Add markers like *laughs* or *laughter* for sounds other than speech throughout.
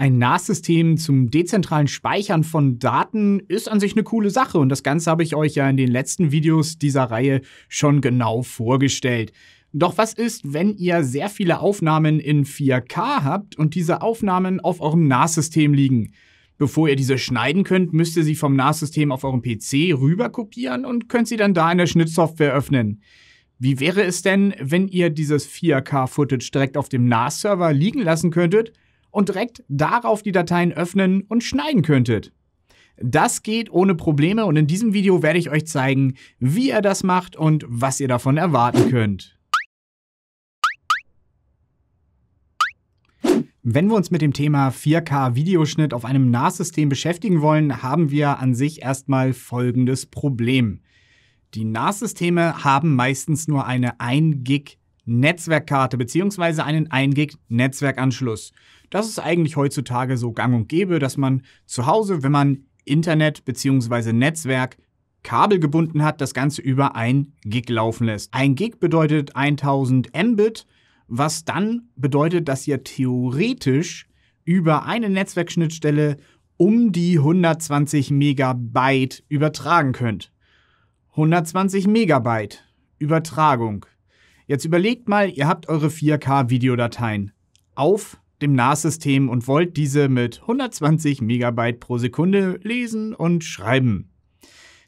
Ein NAS-System zum dezentralen Speichern von Daten ist an sich eine coole Sache und das Ganze habe ich euch ja in den letzten Videos dieser Reihe schon genau vorgestellt. Doch was ist, wenn ihr sehr viele Aufnahmen in 4K habt und diese Aufnahmen auf eurem NAS-System liegen? Bevor ihr diese schneiden könnt, müsst ihr sie vom NAS-System auf eurem PC rüber kopieren und könnt sie dann da in der Schnittsoftware öffnen. Wie wäre es denn, wenn ihr dieses 4K-Footage direkt auf dem NAS-Server liegen lassen könntet und direkt darauf die Dateien öffnen und schneiden könntet. Das geht ohne Probleme und in diesem Video werde ich euch zeigen, wie ihr das macht und was ihr davon erwarten könnt. Wenn wir uns mit dem Thema 4K-Videoschnitt auf einem NAS-System beschäftigen wollen, haben wir an sich erstmal folgendes Problem. Die NAS-Systeme haben meistens nur eine 1 Gig Netzwerkkarte bzw. einen 1 Gig Netzwerkanschluss. Das ist eigentlich heutzutage so gang und gäbe, dass man zu Hause, wenn man Internet bzw. Netzwerk kabelgebunden hat, das Ganze über ein Gig laufen lässt. Ein Gig bedeutet 1000 Mbit, was dann bedeutet, dass ihr theoretisch über eine Netzwerkschnittstelle um die 120 Megabyte übertragen könnt. 120 Megabyte Übertragung. Jetzt überlegt mal, ihr habt eure 4K-Videodateien auf dem NAS-System und wollt diese mit 120 Megabyte pro Sekunde lesen und schreiben.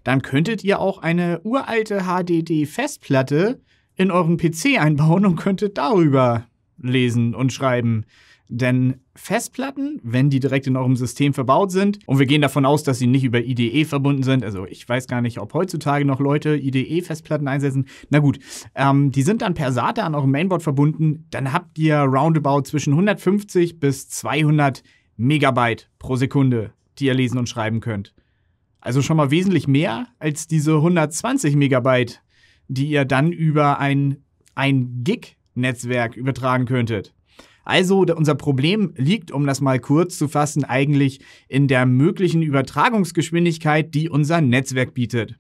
Dann könntet ihr auch eine uralte HDD-Festplatte in euren PC einbauen und könntet darüber lesen und schreiben. Denn Festplatten, wenn die direkt in eurem System verbaut sind, und wir gehen davon aus, dass sie nicht über IDE verbunden sind, also ich weiß gar nicht, ob heutzutage noch Leute IDE-Festplatten einsetzen, na gut, ähm, die sind dann per SATA an eurem Mainboard verbunden, dann habt ihr roundabout zwischen 150 bis 200 Megabyte pro Sekunde, die ihr lesen und schreiben könnt. Also schon mal wesentlich mehr als diese 120 Megabyte, die ihr dann über ein, ein Gig-Netzwerk übertragen könntet. Also unser Problem liegt, um das mal kurz zu fassen, eigentlich in der möglichen Übertragungsgeschwindigkeit, die unser Netzwerk bietet.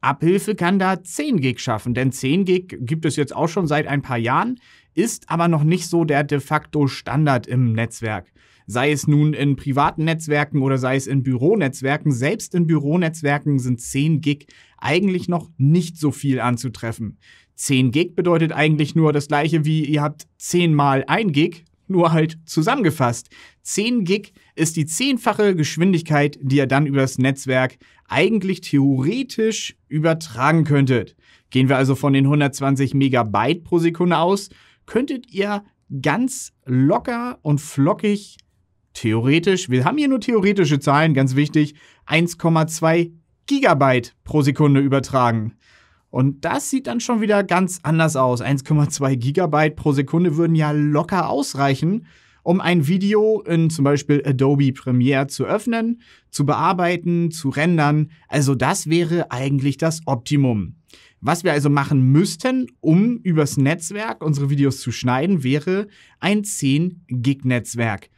Abhilfe kann da 10 Gig schaffen, denn 10 Gig gibt es jetzt auch schon seit ein paar Jahren, ist aber noch nicht so der de facto Standard im Netzwerk. Sei es nun in privaten Netzwerken oder sei es in Büronetzwerken, selbst in Büronetzwerken sind 10 Gig eigentlich noch nicht so viel anzutreffen. 10 Gig bedeutet eigentlich nur das gleiche wie ihr habt 10 mal 1 Gig, nur halt zusammengefasst. 10 Gig ist die zehnfache Geschwindigkeit, die ihr dann übers Netzwerk eigentlich theoretisch übertragen könntet. Gehen wir also von den 120 Megabyte pro Sekunde aus, könntet ihr ganz locker und flockig theoretisch, wir haben hier nur theoretische Zahlen, ganz wichtig, 1,2 Gigabyte pro Sekunde übertragen. Und das sieht dann schon wieder ganz anders aus. 1,2 Gigabyte pro Sekunde würden ja locker ausreichen, um ein Video in zum Beispiel Adobe Premiere zu öffnen, zu bearbeiten, zu rendern. Also das wäre eigentlich das Optimum. Was wir also machen müssten, um übers Netzwerk unsere Videos zu schneiden, wäre ein 10 Gig Netzwerk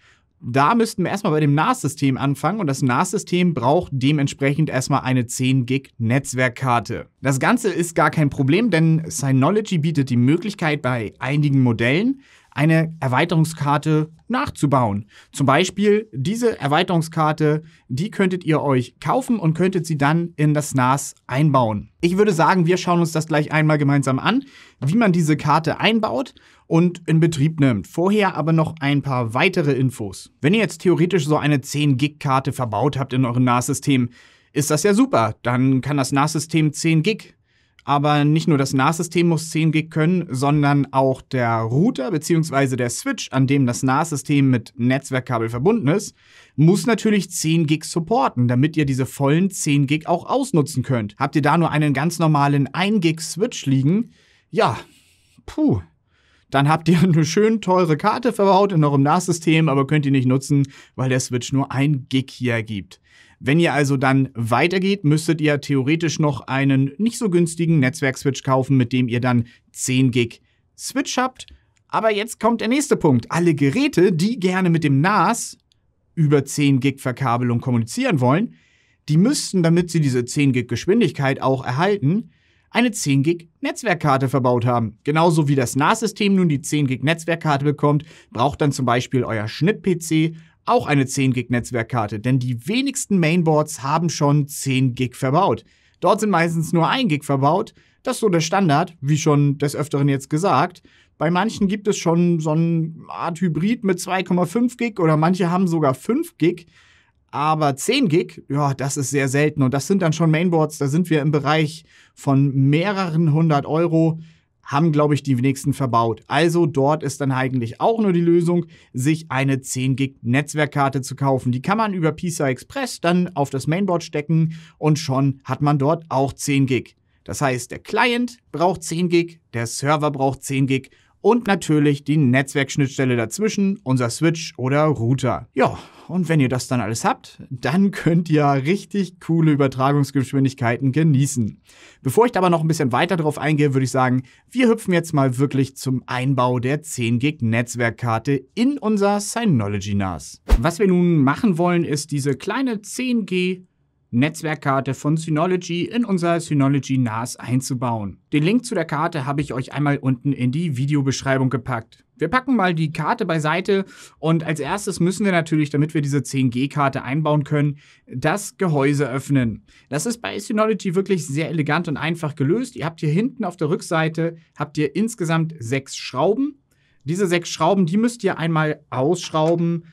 da müssten wir erstmal bei dem NAS-System anfangen und das NAS-System braucht dementsprechend erstmal eine 10-Gig-Netzwerkkarte. Das Ganze ist gar kein Problem, denn Synology bietet die Möglichkeit bei einigen Modellen eine Erweiterungskarte nachzubauen. Zum Beispiel diese Erweiterungskarte, die könntet ihr euch kaufen und könntet sie dann in das NAS einbauen. Ich würde sagen, wir schauen uns das gleich einmal gemeinsam an, wie man diese Karte einbaut und in Betrieb nimmt. Vorher aber noch ein paar weitere Infos. Wenn ihr jetzt theoretisch so eine 10-Gig-Karte verbaut habt in eurem NAS-System, ist das ja super. Dann kann das NAS-System 10 Gig aber nicht nur das NAS-System muss 10 Gig können, sondern auch der Router bzw. der Switch, an dem das NAS-System mit Netzwerkkabel verbunden ist, muss natürlich 10 Gig supporten, damit ihr diese vollen 10 Gig auch ausnutzen könnt. Habt ihr da nur einen ganz normalen 1 Gig Switch liegen? Ja, puh. Dann habt ihr *laughs* eine schön teure Karte verbaut in eurem NAS-System, aber könnt ihr nicht nutzen, weil der Switch nur 1 Gig hier gibt. Wenn ihr also dann weitergeht, müsstet ihr theoretisch noch einen nicht so günstigen Netzwerkswitch kaufen, mit dem ihr dann 10 Gig Switch habt. Aber jetzt kommt der nächste Punkt. Alle Geräte, die gerne mit dem NAS über 10 Gig Verkabelung kommunizieren wollen, die müssten, damit sie diese 10 Gig Geschwindigkeit auch erhalten, eine 10 Gig Netzwerkkarte verbaut haben. Genauso wie das NAS-System nun die 10 Gig Netzwerkkarte bekommt, braucht dann zum Beispiel euer Schnitt-PC auch eine 10-Gig-Netzwerkkarte, denn die wenigsten Mainboards haben schon 10 Gig verbaut. Dort sind meistens nur 1 Gig verbaut. Das ist so der Standard, wie schon des Öfteren jetzt gesagt. Bei manchen gibt es schon so eine Art Hybrid mit 2,5 Gig oder manche haben sogar 5 Gig. Aber 10 Gig, ja, das ist sehr selten. Und das sind dann schon Mainboards, da sind wir im Bereich von mehreren hundert Euro haben, glaube ich, die wenigsten verbaut. Also dort ist dann eigentlich auch nur die Lösung, sich eine 10 Gig Netzwerkkarte zu kaufen. Die kann man über PCI Express dann auf das Mainboard stecken und schon hat man dort auch 10 Gig. Das heißt, der Client braucht 10 Gig, der Server braucht 10 Gig und natürlich die Netzwerkschnittstelle dazwischen, unser Switch oder Router. Ja, und wenn ihr das dann alles habt, dann *laughs* könnt ihr richtig coole Übertragungsgeschwindigkeiten genießen. Bevor ich da aber noch ein bisschen weiter drauf eingehe, würde ich sagen, wir hüpfen jetzt mal wirklich zum Einbau der 10 Gig Netzwerkkarte in unser Synology NAS. Was wir nun machen wollen, ist diese kleine 10G Netzwerkkarte von Synology in unser Synology NAS einzubauen. Den Link zu der Karte habe ich euch einmal unten in die Videobeschreibung gepackt. Wir packen mal die Karte beiseite und als erstes müssen wir natürlich, damit wir diese 10G-Karte einbauen können, das Gehäuse öffnen. Das ist bei Synology wirklich sehr elegant und einfach gelöst. Ihr habt hier hinten auf der Rückseite habt ihr insgesamt sechs Schrauben. Diese sechs Schrauben, die müsst ihr einmal ausschrauben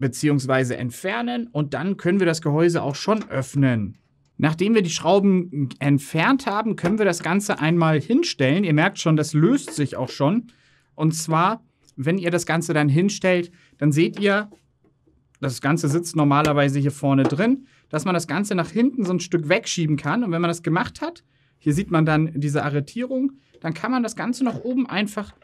beziehungsweise entfernen und dann können wir das Gehäuse auch schon öffnen. Nachdem wir die Schrauben entfernt haben, können wir das Ganze einmal hinstellen. Ihr merkt schon, das löst sich auch schon. Und zwar, wenn ihr das Ganze dann hinstellt, dann seht ihr, das Ganze sitzt normalerweise hier vorne drin, dass man das Ganze nach hinten so ein Stück wegschieben kann. Und wenn man das gemacht hat, hier sieht man dann diese Arretierung, dann kann man das Ganze nach oben einfach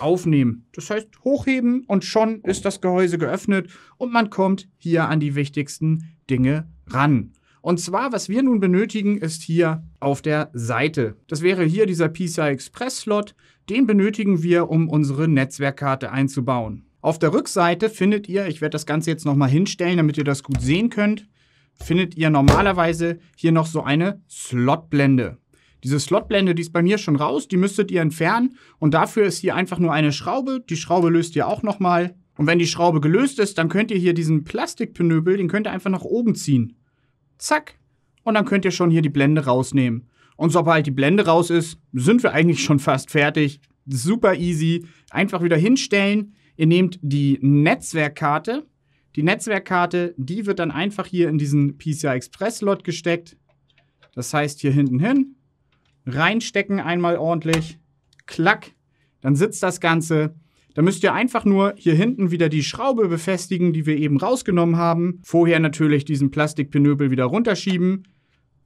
aufnehmen. Das heißt, hochheben und schon ist das Gehäuse geöffnet und man kommt hier an die wichtigsten Dinge ran. Und zwar, was wir nun benötigen, ist hier auf der Seite. Das wäre hier dieser PCI Express Slot. Den benötigen wir, um unsere Netzwerkkarte einzubauen. Auf der Rückseite findet ihr, ich werde das Ganze jetzt nochmal hinstellen, damit ihr das gut sehen könnt, findet ihr normalerweise hier noch so eine Slotblende. Diese Slotblende, die ist bei mir schon raus, die müsstet ihr entfernen. Und dafür ist hier einfach nur eine Schraube. Die Schraube löst ihr auch nochmal. Und wenn die Schraube gelöst ist, dann könnt ihr hier diesen Plastikpinöbel, den könnt ihr einfach nach oben ziehen. Zack. Und dann könnt ihr schon hier die Blende rausnehmen. Und sobald die Blende raus ist, sind wir eigentlich schon fast fertig. Super easy. Einfach wieder hinstellen. Ihr nehmt die Netzwerkkarte. Die Netzwerkkarte, die wird dann einfach hier in diesen PCI Express Slot gesteckt. Das heißt hier hinten hin reinstecken einmal ordentlich, klack, dann sitzt das Ganze. Dann müsst ihr einfach nur hier hinten wieder die Schraube befestigen, die wir eben rausgenommen haben. Vorher natürlich diesen Plastikpinöbel wieder runterschieben,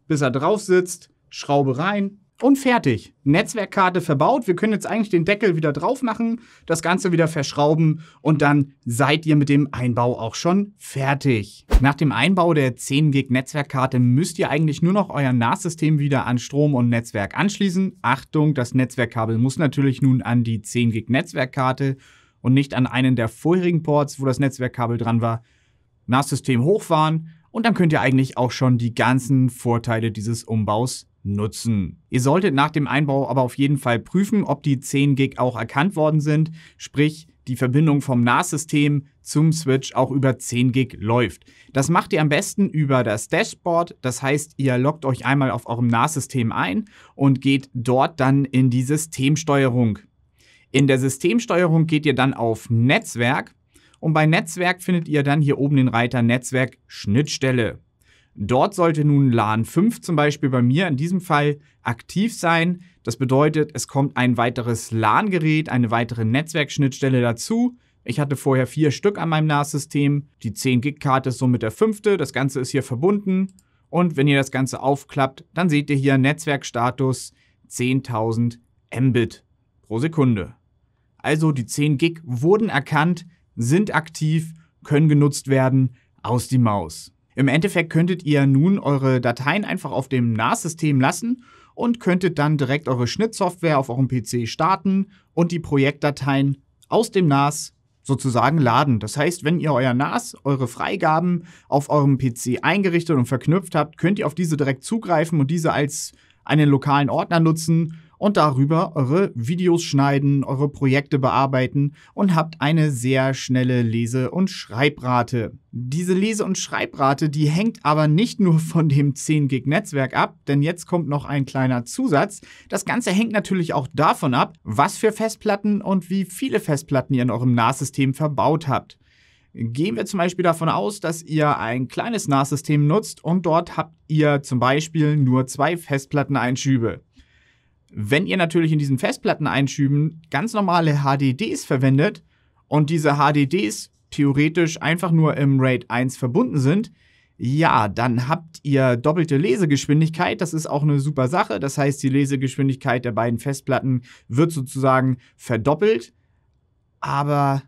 bis er drauf sitzt, Schraube rein, und fertig. Netzwerkkarte verbaut. Wir können jetzt eigentlich den Deckel wieder drauf machen, das Ganze wieder verschrauben und dann seid ihr mit dem Einbau auch schon fertig. Nach dem Einbau der 10 Gig Netzwerkkarte müsst ihr eigentlich nur noch euer NAS-System wieder an Strom und Netzwerk anschließen. Achtung, das Netzwerkkabel muss natürlich nun an die 10 Gig Netzwerkkarte und nicht an einen der vorherigen Ports, wo das Netzwerkkabel dran war. NAS-System hochfahren und dann könnt ihr eigentlich auch schon die ganzen Vorteile dieses Umbaus nutzen. Ihr solltet nach dem Einbau aber auf jeden Fall prüfen, ob die 10 Gig auch erkannt worden sind, sprich die Verbindung vom NAS-System zum Switch auch über 10 Gig läuft. Das macht ihr am besten über das Dashboard, das heißt, ihr loggt euch einmal auf eurem NAS-System ein und geht dort dann in die Systemsteuerung. In der Systemsteuerung geht ihr dann auf Netzwerk und bei Netzwerk findet ihr dann hier oben den Reiter Netzwerk Schnittstelle. Dort sollte nun LAN 5 zum Beispiel bei mir in diesem Fall aktiv sein. Das bedeutet, es kommt ein weiteres LAN-Gerät, eine weitere Netzwerkschnittstelle dazu. Ich hatte vorher vier Stück an meinem NAS-System. Die 10-Gig-Karte ist somit der fünfte. Das Ganze ist hier verbunden. Und wenn ihr das Ganze aufklappt, dann seht ihr hier Netzwerkstatus 10.000 Mbit pro Sekunde. Also die 10 Gig wurden erkannt, sind aktiv, können genutzt werden, aus die Maus. Im Endeffekt könntet ihr nun eure Dateien einfach auf dem NAS-System lassen und könntet dann direkt eure Schnittsoftware auf eurem PC starten und die Projektdateien aus dem NAS sozusagen laden. Das heißt, wenn ihr euer NAS, eure Freigaben auf eurem PC eingerichtet und verknüpft habt, könnt ihr auf diese direkt zugreifen und diese als einen lokalen Ordner nutzen und darüber eure Videos schneiden, eure Projekte bearbeiten und habt eine sehr schnelle Lese- und Schreibrate. Diese Lese- und Schreibrate, die hängt aber nicht nur von dem 10-Gig-Netzwerk ab, denn jetzt kommt noch ein kleiner Zusatz. Das Ganze hängt natürlich auch davon ab, was für Festplatten und wie viele Festplatten ihr in eurem NAS-System verbaut habt. Gehen wir zum Beispiel davon aus, dass ihr ein kleines NAS-System nutzt und dort habt ihr zum Beispiel nur zwei Festplatteneinschübe. Wenn ihr natürlich in diesen Festplatteneinschüben ganz normale HDDs verwendet und diese HDDs theoretisch einfach nur im RAID 1 verbunden sind, ja, dann habt ihr doppelte Lesegeschwindigkeit. Das ist auch eine super Sache. Das heißt, die Lesegeschwindigkeit der beiden Festplatten wird sozusagen verdoppelt. Aber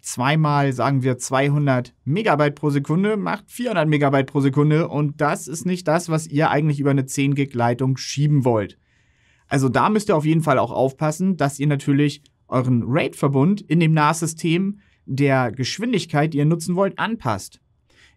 zweimal, sagen wir, 200 Megabyte pro Sekunde macht 400 Megabyte pro Sekunde. Und das ist nicht das, was ihr eigentlich über eine 10 Gig Leitung schieben wollt. Also da müsst ihr auf jeden Fall auch aufpassen, dass ihr natürlich euren RAID-Verbund in dem NAS-System der Geschwindigkeit, die ihr nutzen wollt, anpasst.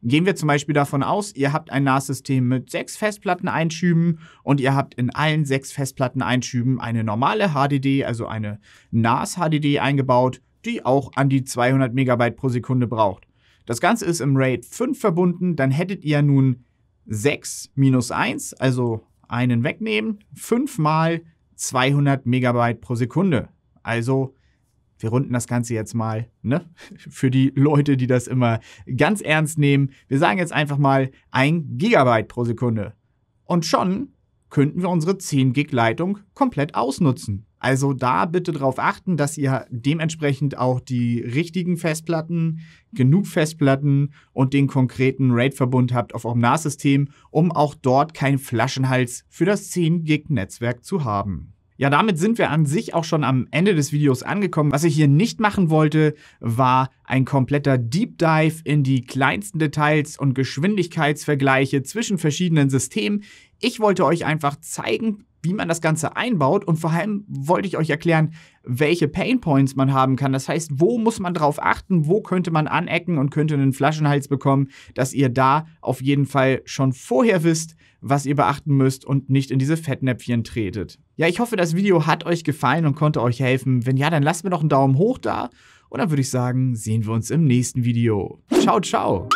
Gehen wir zum Beispiel davon aus, ihr habt ein NAS-System mit sechs Festplatten-Einschüben und ihr habt in allen sechs Festplatten-Einschüben eine normale HDD, also eine NAS-HDD eingebaut, die auch an die 200 Megabyte pro Sekunde braucht. Das Ganze ist im RAID 5 verbunden, dann hättet ihr nun 6 minus 1, also einen wegnehmen, 5 mal 200 Megabyte pro Sekunde. Also wir runden das Ganze jetzt mal, ne? *laughs* Für die Leute, die das immer ganz ernst nehmen. Wir sagen jetzt einfach mal 1 Gigabyte pro Sekunde. Und schon könnten wir unsere 10 Gig Leitung komplett ausnutzen. Also da bitte darauf achten, dass ihr dementsprechend auch die richtigen Festplatten, genug Festplatten und den konkreten RAID-Verbund habt auf eurem NAS-System, um auch dort keinen Flaschenhals für das 10-Gig-Netzwerk zu haben. Ja, damit sind wir an sich auch schon am Ende des Videos angekommen. Was ich hier nicht machen wollte, war ein kompletter Deep Dive in die kleinsten Details und Geschwindigkeitsvergleiche zwischen verschiedenen Systemen. Ich wollte euch einfach zeigen, wie man das Ganze einbaut und vor allem wollte ich euch erklären, welche Painpoints man haben kann. Das heißt, wo muss man drauf achten, wo könnte man anecken und könnte einen Flaschenhals bekommen, dass ihr da auf jeden Fall schon vorher wisst, was ihr beachten müsst und nicht in diese Fettnäpfchen tretet. Ja, ich hoffe, das Video hat euch gefallen und konnte euch helfen. Wenn ja, dann lasst mir doch einen Daumen hoch da und dann würde ich sagen, sehen wir uns im nächsten Video. Ciao, ciao!